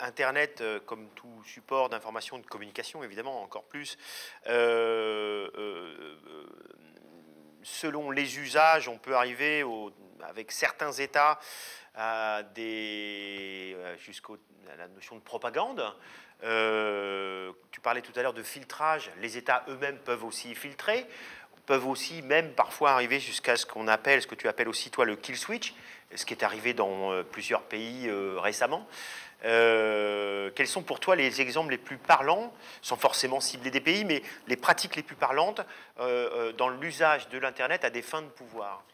Internet, euh, comme tout support d'information, de communication, évidemment, encore plus, euh, euh, selon les usages, on peut arriver avec certains États jusqu'à la notion de propagande. tu parlais tout à l'heure de filtrage. Les États eux-mêmes peuvent aussi filtrer, peuvent aussi même parfois arriver jusqu'à ce qu'on appelle, ce que tu appelles aussi toi le kill switch, ce qui est arrivé dans plusieurs pays récemment. Euh, quels sont pour toi les exemples les plus parlants, sans forcément cibler des pays, mais les pratiques les plus parlantes euh, euh, dans l'usage de l'Internet à des fins de pouvoir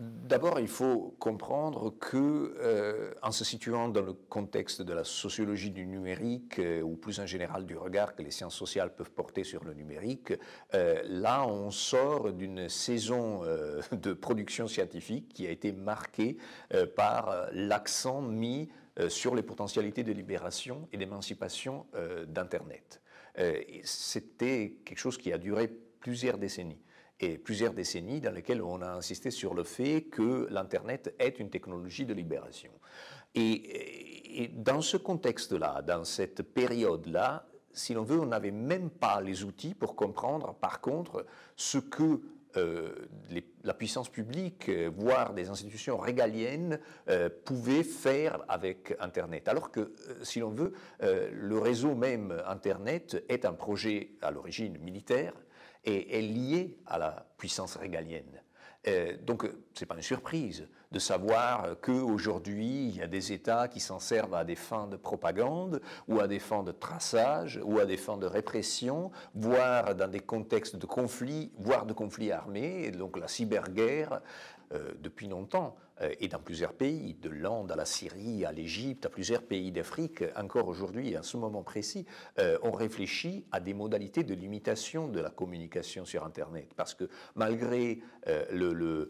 D'abord, il faut comprendre que, en se situant dans le contexte de la sociologie du numérique, ou plus en général du regard que les sciences sociales peuvent porter sur le numérique, là, on sort d'une saison de production scientifique qui a été marquée par l'accent mis euh, sur les potentialités de libération et d'émancipation euh, d'Internet. Euh, c'était quelque chose qui a duré plusieurs décennies et plusieurs décennies dans lesquelles on a insisté sur le fait que l'Internet est une technologie de libération. Et, dans ce contexte-là, dans cette période-là, si l'on veut, on n'avait même pas les outils pour comprendre, par contre, ce que euh, la puissance publique, euh, voire des institutions régaliennes, euh, pouvaient faire avec Internet. Alors que, si l'on veut, le réseau même Internet est un projet à l'origine militaire et est lié à la puissance régalienne. donc, ce n'est pas une surprise de savoir qu'aujourd'hui, il y a des États qui s'en servent à des fins de propagande ou à des fins de traçage ou à des fins de répression, voire dans des contextes de conflits, voire de conflits armés, donc la cyberguerre euh, depuis longtemps et euh, dans plusieurs pays, de l'Inde à la Syrie, à l'Égypte, à plusieurs pays d'Afrique, encore aujourd'hui, à ce moment précis, euh, on réfléchit à des modalités de limitation de la communication sur Internet. Parce que malgré le,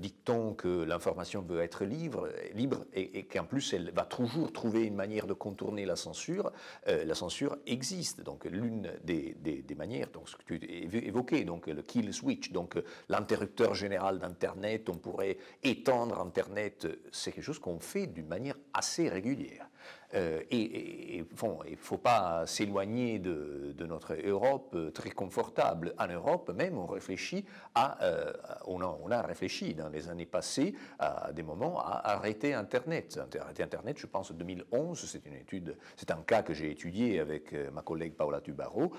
dicton que l'information Formation veut être libre, libre et, qu'en plus elle va toujours trouver une manière de contourner la censure, euh, la censure existe. Donc l'une des, manières, donc ce que tu évoquais, donc le kill switch, donc euh, l'interrupteur général d'Internet, on pourrait étendre Internet, euh, c'est quelque chose qu'on fait d'une manière assez régulière. Euh, et il ne faut pas s'éloigner de, notre Europe euh, très confortable. En Europe même, on réfléchit à, euh, on, a, on, a, réfléchi dans les années passées à des moments à arrêter Internet. Arrêter Internet, je pense, en 2011, c'est une étude, c'est un cas que j'ai étudié avec ma collègue Paola Tubaro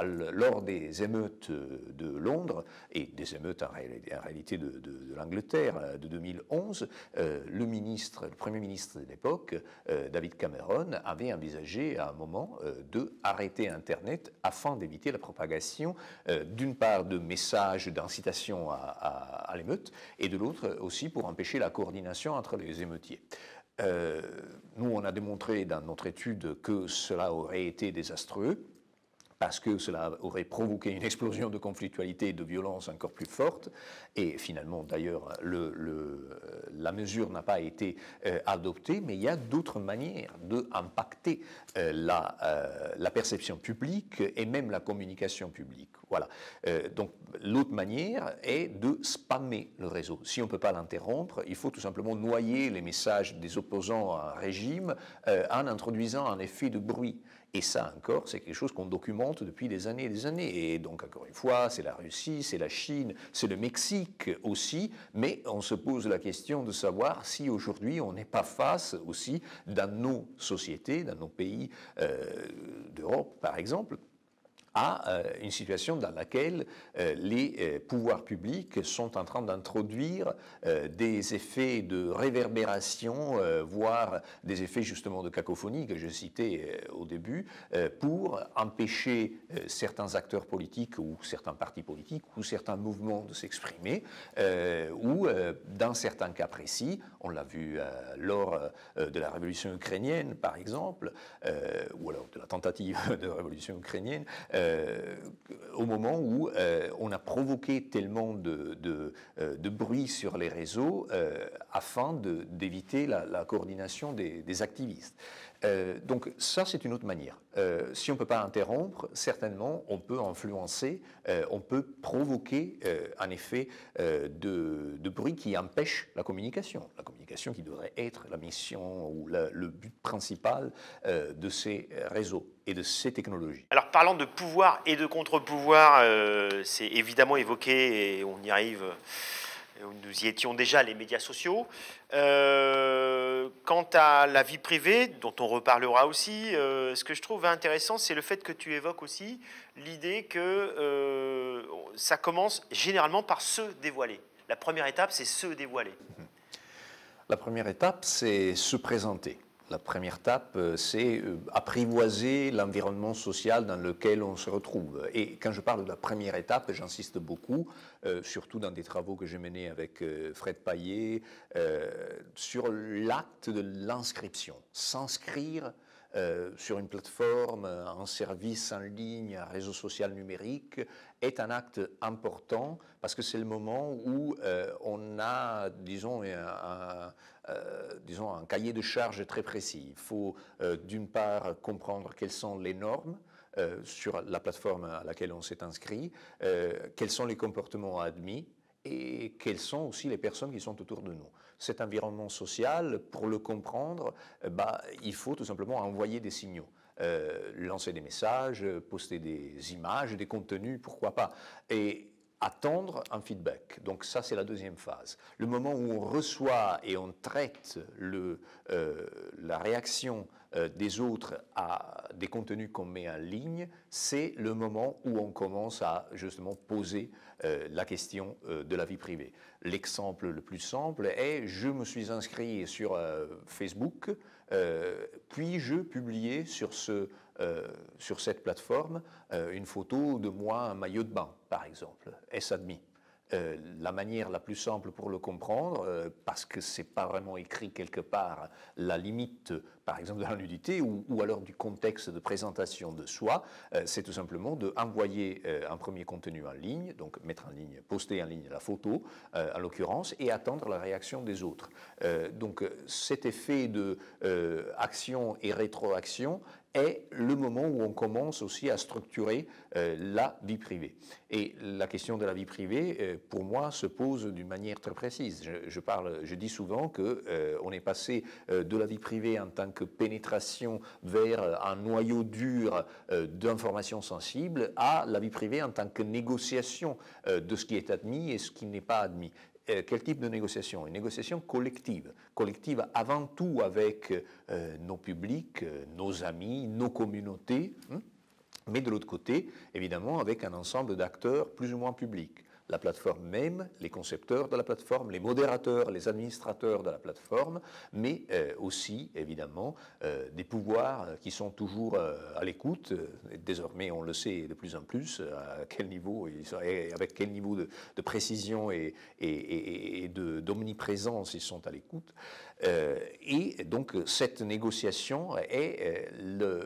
lors des émeutes de Londres et des émeutes en, en réalité de, de l'Angleterre de 2011. le ministre, le premier ministre de l'époque, David Cameron avait envisagé à un moment euh, de arrêter Internet afin d'éviter la propagation euh, d'une part de messages d'incitation à, l'émeute et de l'autre aussi pour empêcher la coordination entre les émeutiers. Euh, nous, on a démontré dans notre étude que cela aurait été désastreux parce que cela aurait provoqué une explosion de conflictualité et de violence encore plus forte. Et finalement, d'ailleurs, la mesure n'a pas été euh, adoptée, mais il y a d'autres manières d'impacter impacter euh, la, euh, la, perception publique et même la communication publique. Voilà. donc, l'autre manière est de spammer le réseau. Si on ne peut pas l'interrompre, il faut tout simplement noyer les messages des opposants à un régime en introduisant un effet de bruit. Et ça encore, c'est quelque chose qu'on documente depuis des années et des années. Et donc, encore une fois, c'est la Russie, c'est la Chine, c'est le Mexique aussi, mais on se pose la question de savoir si aujourd'hui on n'est pas face aussi dans nos sociétés, dans nos pays euh, d'Europe par exemple, à euh, une situation dans laquelle euh, les euh, pouvoirs publics sont en train d'introduire des effets de réverbération, voire des effets justement de cacophonie que je citais au début, pour empêcher certains acteurs politiques ou certains partis politiques ou certains mouvements de s'exprimer, ou dans certains cas précis, on l'a vu lors de la révolution ukrainienne par exemple, ou alors de la tentative de révolution ukrainienne, euh, au moment où euh, on a provoqué tellement de, euh, bruit sur les réseaux afin d'éviter la, coordination des activistes. Euh, donc ça, c'est une autre manière. Euh, si on ne peut pas interrompre, certainement, on peut influencer, euh, on peut provoquer un effet de, bruit qui empêche la communication. La communication qui devrait être la mission ou le but principal de ces réseaux et de ces technologies. Alors parlant de pouvoir et de contre-pouvoir, c'est évidemment évoqué et on y arrive. Euh, nous y étions déjà, les médias sociaux. Euh, quant à la vie privée, dont on reparlera aussi, euh, ce que je trouve intéressant, c'est le fait que tu évoques aussi l'idée que ça commence généralement par se dévoiler. La première étape, c'est se dévoiler. La première étape, c'est se présenter. La première étape, euh, c'est euh, apprivoiser l'environnement social dans lequel on se retrouve. Et quand je parle de la première étape, j'insiste beaucoup, euh, surtout dans des travaux que j'ai menés avec Fred Paillet, sur l'acte de l'inscription. S'inscrire euh, sur une plateforme, un euh, service en ligne, un réseau social numérique, est un acte important parce que c'est le moment où euh, on a, disons, un, disons, un cahier de charge très précis. Il faut d'une part comprendre quelles sont les normes sur la plateforme à laquelle on s'est inscrit, quels sont les comportements admis et quelles sont aussi les personnes qui sont autour de nous cet environnement social, pour le comprendre, bah, il faut tout simplement envoyer des signaux. Euh, lancer des messages, poster des images, des contenus, pourquoi pas. Et attendre un feedback. Donc ça, c'est la deuxième phase. Le moment où on reçoit et on traite euh, la réaction euh, des autres à des contenus qu'on met en ligne, c'est le moment où on commence à justement poser euh, la question euh, de la vie privée. L'exemple le plus simple est je me suis inscrit sur Facebook, puis je publiais sur, ce, sur cette plateforme une photo de moi en maillot de bain, par exemple. Est-ce admis euh, la manière la plus simple pour le comprendre, euh, parce que ce n'est pas vraiment écrit quelque part, la limite, par exemple, de la nudité ou, alors du contexte de présentation de soi, euh, c'est tout simplement d'envoyer un premier contenu en ligne, donc mettre en ligne, poster en ligne la photo, en l'occurrence, et attendre la réaction des autres. donc cet effet de action et rétroaction est le moment où on commence aussi à structurer euh, la vie privée. Et la question de la vie privée, euh, pour moi, se pose d'une manière très précise. Je, parle, je dis souvent que euh, on est passé de la vie privée en tant que pénétration vers un noyau dur d'informations sensibles à la vie privée en tant que négociation de ce qui est admis et ce qui n'est pas admis. Euh, quel type de négociation Une négociation collective, collective avant tout avec euh, nos publics, euh, nos amis, nos communautés, hein. mais de l'autre côté, évidemment, avec un ensemble d'acteurs plus ou moins publics la plateforme même, les concepteurs de la plateforme, les modérateurs, les administrateurs de la plateforme, mais euh, aussi évidemment euh, des pouvoirs euh, qui sont toujours à l'écoute. Désormais, on le sait de plus en plus à quel niveau, avec quel niveau de, précision et, et, et d'omniprésence ils sont à l'écoute. et donc cette négociation est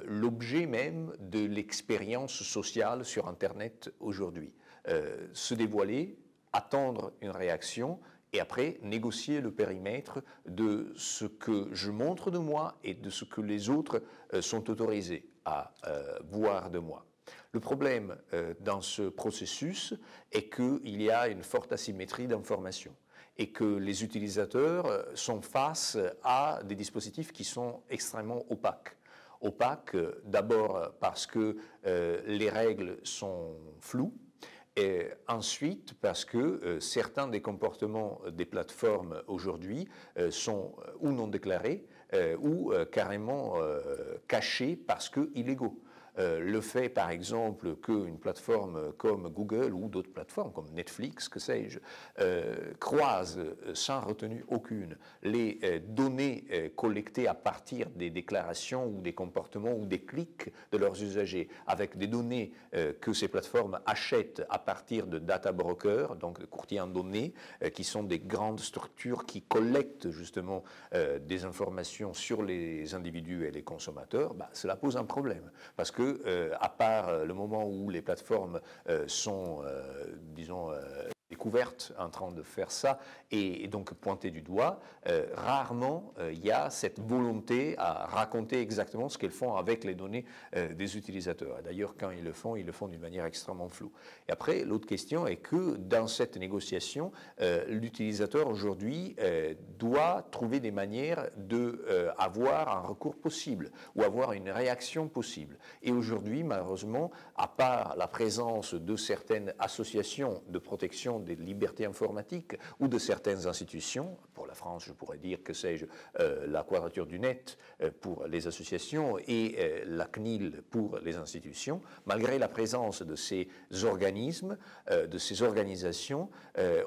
l'objet même de l'expérience sociale sur Internet aujourd'hui. Euh, se dévoiler, attendre une réaction et après négocier le périmètre de ce que je montre de moi et de ce que les autres euh, sont autorisés à euh, voir de moi. Le problème dans ce processus est qu'il y a une forte asymétrie d'informations et que les utilisateurs sont face à des dispositifs qui sont extrêmement opaques. Opaques d'abord parce que les règles sont floues, et ensuite, parce que euh, certains des comportements des plateformes aujourd'hui euh, sont euh, ou non déclarés ou carrément cachés parce que illégaux. Euh, le fait, par exemple, qu'une plateforme comme Google ou d'autres plateformes comme Netflix, que sais-je, euh, croise sans retenue aucune les euh, données collectées à partir des déclarations ou des comportements ou des clics de leurs usagers avec des données que ces plateformes achètent à partir de data brokers, donc de courtiers en données, qui sont des grandes structures qui collectent justement des informations sur les individus et les consommateurs, bah, cela pose un problème. Parce que euh, à part euh, le moment où les plateformes euh, sont, disons, en train de faire ça et, donc pointer du doigt, euh, rarement euh, il y a cette volonté à raconter exactement ce qu'elles font avec les données euh, des utilisateurs. D'ailleurs, quand ils le font, ils le font d'une manière extrêmement floue. Et après, l'autre question est que dans cette négociation, l'utilisateur aujourd'hui doit trouver des manières de avoir un recours possible ou avoir une réaction possible. Et aujourd'hui, malheureusement, à part la présence de certaines associations de protection des liberté informatique ou de certaines institutions, pour la France, je pourrais dire, que sais-je, euh, la Quadrature du Net euh, pour les associations et euh, la CNIL pour les institutions, malgré la présence de ces organismes, de ces organisations,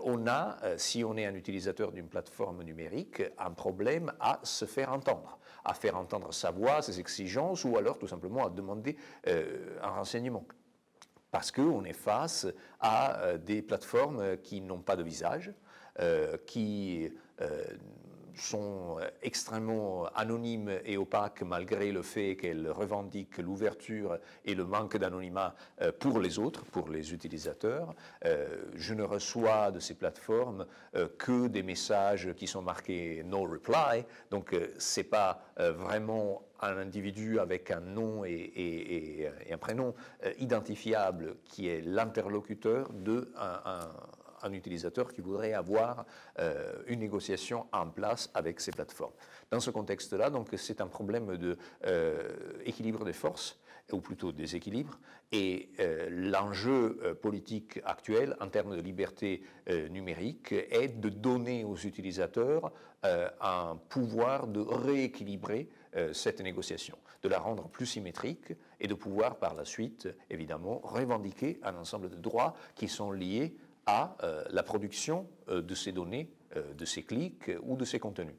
on a, si on est un utilisateur d'une plateforme numérique, un problème à se faire entendre, à faire entendre sa voix, ses exigences, ou alors tout simplement à demander un renseignement parce qu'on est face à euh, des plateformes qui n'ont pas de visage, euh, qui euh, sont euh, extrêmement euh, anonymes et opaques malgré le fait qu'elles revendiquent l'ouverture et le manque d'anonymat euh, pour les autres, pour les utilisateurs. Je ne reçois de ces plateformes que des messages qui sont marqués no reply, donc c'est pas vraiment un individu avec un nom et, un prénom identifiable qui est l'interlocuteur de un un utilisateur qui voudrait avoir euh, une négociation en place avec ces plateformes. Dans ce contexte-là, donc, c'est un problème de euh, des forces ou plutôt déséquilibre, et euh, l'enjeu politique actuel en termes de liberté numérique est de donner aux utilisateurs un pouvoir de rééquilibrer cette négociation, de la rendre plus symétrique et de pouvoir par la suite, évidemment, revendiquer un ensemble de droits qui sont liés à euh, la production euh, de ces données, euh, de ces clics ou de ces contenus.